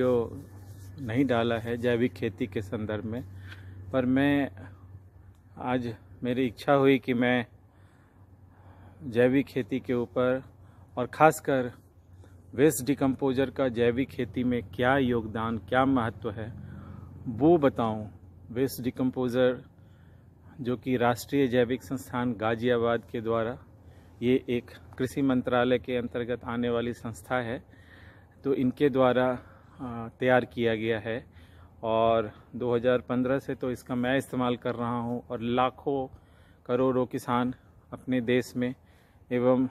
जो नहीं डाला है जैविक खेती के संदर्भ में पर मैं आज मेरी इच्छा हुई कि मैं जैविक खेती के ऊपर और ख़ासकर वेस्ट डिकम्पोजर का जैविक खेती में क्या योगदान क्या महत्व है वो बताऊं वेस्ट डिकम्पोज़र जो कि राष्ट्रीय जैविक संस्थान गाज़ियाबाद के द्वारा ये एक कृषि मंत्रालय के अंतर्गत आने वाली संस्था है तो इनके द्वारा तैयार किया गया है और 2015 से तो इसका मैं इस्तेमाल कर रहा हूं और लाखों करोड़ों किसान अपने देश में एवं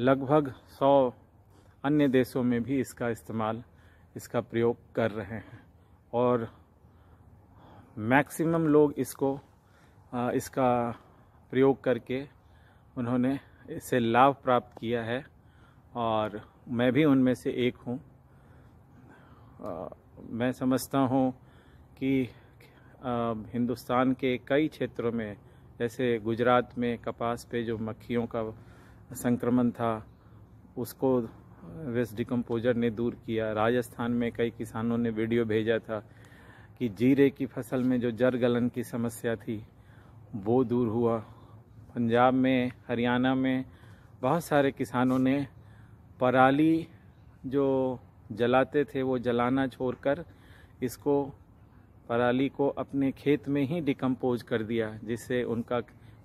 लगभग 100 अन्य देशों में भी इसका इस्तेमाल इसका प्रयोग कर रहे हैं और मैक्सिमम लोग इसको इसका प्रयोग करके उन्होंने इससे लाभ प्राप्त किया है और मैं भी उनमें से एक हूँ आ, मैं समझता हूँ कि आ, हिंदुस्तान के कई क्षेत्रों में जैसे गुजरात में कपास पे जो मक्खियों का संक्रमण था उसको वेस्ट डिकम्पोजर ने दूर किया राजस्थान में कई किसानों ने वीडियो भेजा था कि जीरे की फसल में जो जर गलन की समस्या थी वो दूर हुआ पंजाब में हरियाणा में बहुत सारे किसानों ने पराली जो जलाते थे वो जलाना छोड़कर इसको पराली को अपने खेत में ही डिकम्पोज कर दिया जिससे उनका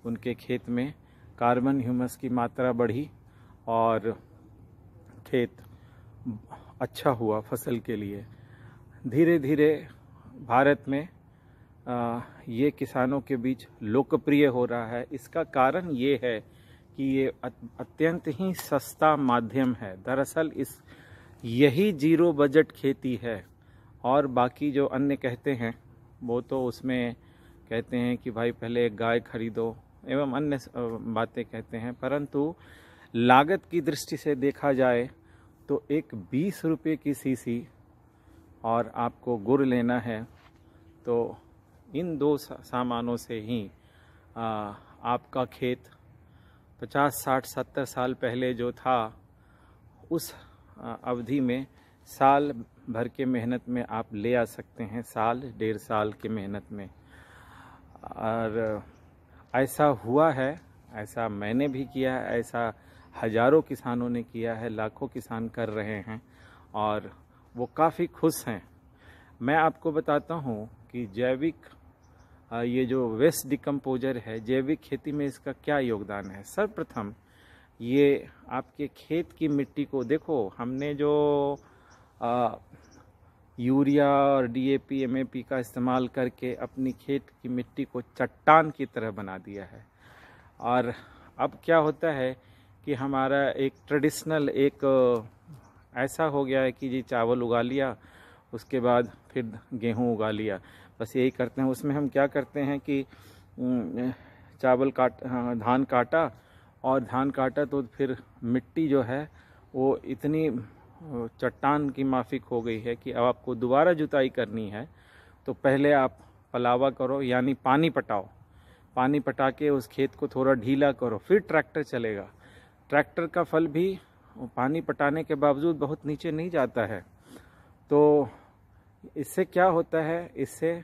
उनके खेत में कार्बन ह्यूमस की मात्रा बढ़ी और खेत अच्छा हुआ फसल के लिए धीरे धीरे भारत में ये किसानों के बीच लोकप्रिय हो रहा है इसका कारण ये है कि ये अत्यंत ही सस्ता माध्यम है दरअसल इस यही जीरो बजट खेती है और बाकी जो अन्य कहते हैं वो तो उसमें कहते हैं कि भाई पहले गाय खरीदो एवं अन्य बातें कहते हैं परंतु लागत की दृष्टि से देखा जाए तो एक बीस रुपये की सीसी और आपको गुड़ लेना है तो इन दो सामानों से ही आ, आपका खेत पचास साठ सत्तर साल पहले जो था उस अवधि में साल भर के मेहनत में आप ले आ सकते हैं साल डेढ़ साल के मेहनत में और ऐसा हुआ है ऐसा मैंने भी किया है ऐसा हजारों किसानों ने किया है लाखों किसान कर रहे हैं और वो काफ़ी खुश हैं मैं आपको बताता हूँ कि जैविक ये जो वेस्ट डिकम्पोजर है जैविक खेती में इसका क्या योगदान है सर्वप्रथम ये आपके खेत की मिट्टी को देखो हमने जो आ, यूरिया और डीएपी एमएपी का इस्तेमाल करके अपनी खेत की मिट्टी को चट्टान की तरह बना दिया है और अब क्या होता है कि हमारा एक ट्रेडिशनल एक ऐसा हो गया है कि जी चावल उगा लिया उसके बाद फिर गेहूं उगा लिया बस यही करते हैं उसमें हम क्या करते हैं कि चावल काट हाँ, धान काटा और धान काटा तो फिर मिट्टी जो है वो इतनी चट्टान की माफिक हो गई है कि अब आपको दोबारा जुताई करनी है तो पहले आप पलावा करो यानी पानी पटाओ पानी पटा के उस खेत को थोड़ा ढीला करो फिर ट्रैक्टर चलेगा ट्रैक्टर का फल भी पानी पटाने के बावजूद बहुत नीचे नहीं जाता है तो इससे क्या होता है इससे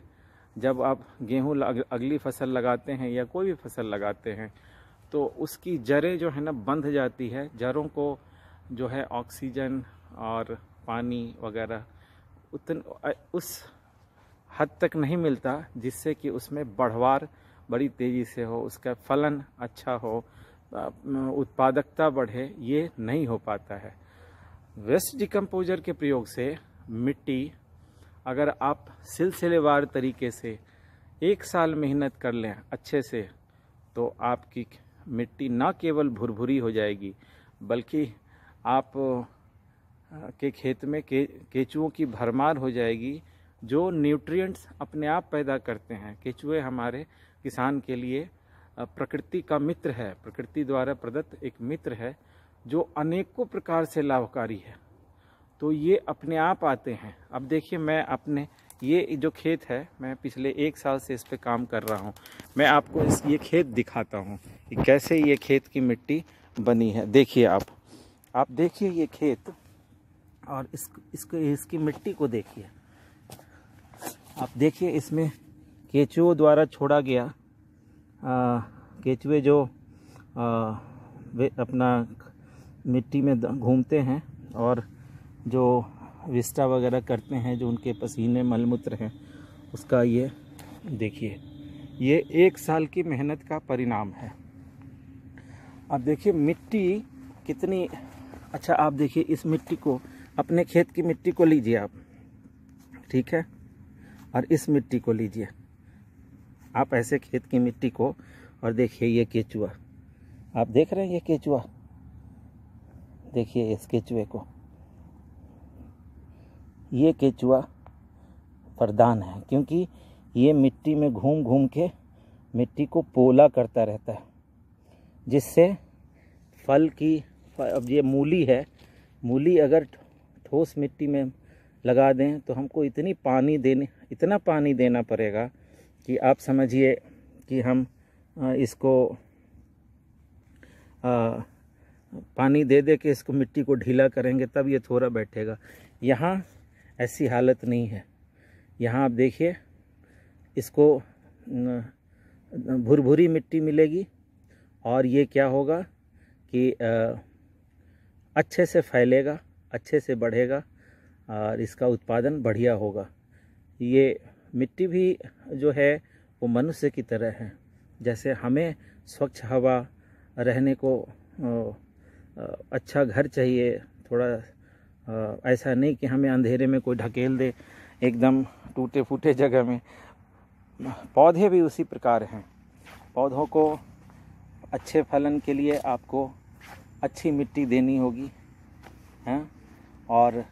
जब आप गेहूँ अगली फसल लगाते हैं या कोई भी फसल लगाते हैं तो उसकी जड़ें जो है ना बंध जाती है जड़ों को जो है ऑक्सीजन और पानी वगैरह उतन उस हद तक नहीं मिलता जिससे कि उसमें बढ़वार बड़ी तेज़ी से हो उसका फलन अच्छा हो उत्पादकता बढ़े ये नहीं हो पाता है वेस्ट डिकम्पोजर के प्रयोग से मिट्टी अगर आप सिलसिलेवार तरीके से एक साल मेहनत कर लें अच्छे से तो आपकी मिट्टी ना केवल भुरभुरी हो जाएगी बल्कि आप के खेत में के केचुओं की भरमार हो जाएगी जो न्यूट्रिएंट्स अपने आप पैदा करते हैं केचुए हमारे किसान के लिए प्रकृति का मित्र है प्रकृति द्वारा प्रदत्त एक मित्र है जो अनेकों प्रकार से लाभकारी है तो ये अपने आप आते हैं अब देखिए मैं अपने ये जो खेत है मैं पिछले एक साल से इस पर काम कर रहा हूँ मैं आपको इस ये खेत दिखाता हूँ कि कैसे ये खेत की मिट्टी बनी है देखिए आप आप देखिए ये खेत और इस इसको इसकी मिट्टी को देखिए आप देखिए इसमें केचुओं द्वारा छोड़ा गया आ, केचुए जो आ, वे अपना मिट्टी में घूमते हैं और जो विस्टा वगैरह करते हैं जो उनके पसीने मलमूत्र हैं उसका ये देखिए ये एक साल की मेहनत का परिणाम है अब देखिए मिट्टी कितनी अच्छा आप देखिए इस मिट्टी को अपने खेत की मिट्टी को लीजिए आप ठीक है और इस मिट्टी को लीजिए आप ऐसे खेत की मिट्टी को और देखिए ये केचुआ आप देख रहे हैं ये केचुआ देखिए इस केचुए को ये केचुआ वरदान है क्योंकि ये मिट्टी में घूम घूम के मिट्टी को पोला करता रहता है जिससे फल की अब ये मूली है मूली अगर ठोस मिट्टी में लगा दें तो हमको इतनी पानी देने इतना पानी देना पड़ेगा कि आप समझिए कि हम इसको आ, पानी दे दे के इसको मिट्टी को ढीला करेंगे तब ये थोड़ा बैठेगा यहाँ ऐसी हालत नहीं है यहाँ आप देखिए इसको भुरभुरी मिट्टी मिलेगी और ये क्या होगा कि अच्छे से फैलेगा अच्छे से बढ़ेगा और इसका उत्पादन बढ़िया होगा ये मिट्टी भी जो है वो मनुष्य की तरह है जैसे हमें स्वच्छ हवा रहने को अच्छा घर चाहिए थोड़ा ऐसा नहीं कि हमें अंधेरे में कोई ढकेल दे एकदम टूटे फूटे जगह में पौधे भी उसी प्रकार हैं पौधों को अच्छे फलन के लिए आपको अच्छी मिट्टी देनी होगी हैं और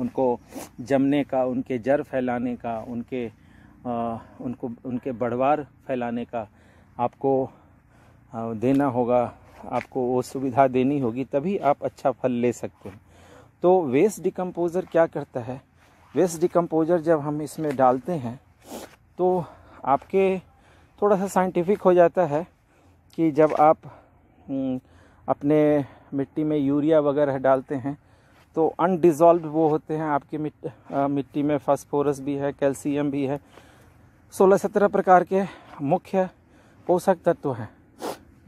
उनको जमने का उनके जड़ फैलाने का उनके आ, उनको उनके बढ़वार फैलाने का आपको देना होगा आपको वो सुविधा देनी होगी तभी आप अच्छा फल ले सकते हैं तो वेस्ट डिकम्पोज़र क्या करता है वेस्ट डिकम्पोज़र जब हम इसमें डालते हैं तो आपके थोड़ा सा साइंटिफिक हो जाता है कि जब आप हम्म, अपने मिट्टी में यूरिया वगैरह डालते हैं तो अनडिज़ोल्व वो होते हैं आपकी मिट, आ, मिट्टी में फास्फोरस भी है कैल्शियम भी है सोलह सत्रह प्रकार के मुख्य पोषक तत्व हैं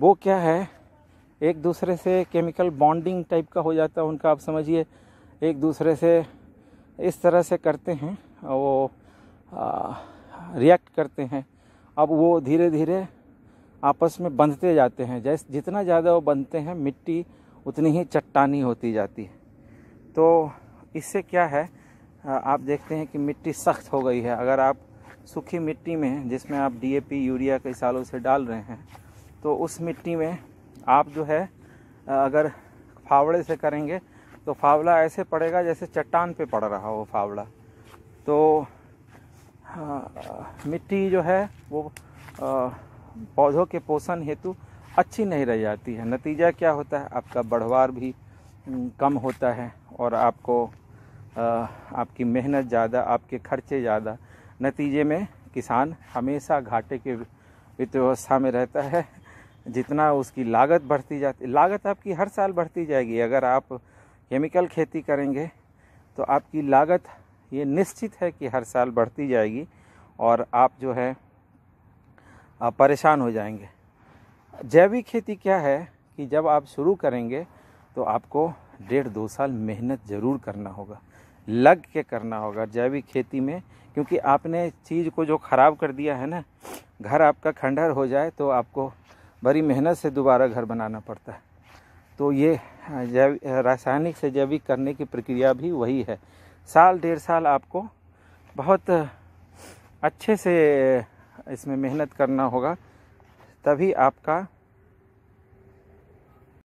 वो क्या है एक दूसरे से केमिकल बॉन्डिंग टाइप का हो जाता है उनका आप समझिए एक दूसरे से इस तरह से करते हैं वो रिएक्ट करते हैं अब वो धीरे धीरे आपस में बंधते जाते हैं जैस जितना ज़्यादा वो बनते हैं मिट्टी उतनी ही चट्टानी होती जाती है तो इससे क्या है आप देखते हैं कि मिट्टी सख्त हो गई है अगर आप सूखी मिट्टी में जिसमें आप डीएपी यूरिया कई सालों से डाल रहे हैं तो उस मिट्टी में आप जो है अगर फावड़े से करेंगे तो फावड़ा ऐसे पड़ेगा जैसे चट्टान पे पड़ रहा हो फावड़ा तो आ, हाँ, मिट्टी जो है वो आ, पौधों के पोषण हेतु अच्छी नहीं रह जाती है नतीजा क्या होता है आपका बढ़वार भी कम होता है और आपको आ, आपकी मेहनत ज़्यादा आपके खर्चे ज़्यादा नतीजे में किसान हमेशा घाटे के वित्त व्यवस्था में रहता है जितना उसकी लागत बढ़ती जाती लागत आपकी हर साल बढ़ती जाएगी अगर आप केमिकल खेती करेंगे तो आपकी लागत ये निश्चित है कि हर साल बढ़ती जाएगी और आप जो है परेशान हो जाएंगे जैविक खेती क्या है कि जब आप शुरू करेंगे तो आपको डेढ़ दो साल मेहनत ज़रूर करना होगा लग के करना होगा जैविक खेती में क्योंकि आपने चीज़ को जो ख़राब कर दिया है ना घर आपका खंडहर हो जाए तो आपको बड़ी मेहनत से दोबारा घर बनाना पड़ता है तो ये हाँ, जैव रासायनिक से जैविक करने की प्रक्रिया भी वही है साल डेढ़ साल आपको बहुत अच्छे से इसमें मेहनत करना होगा तभी आपका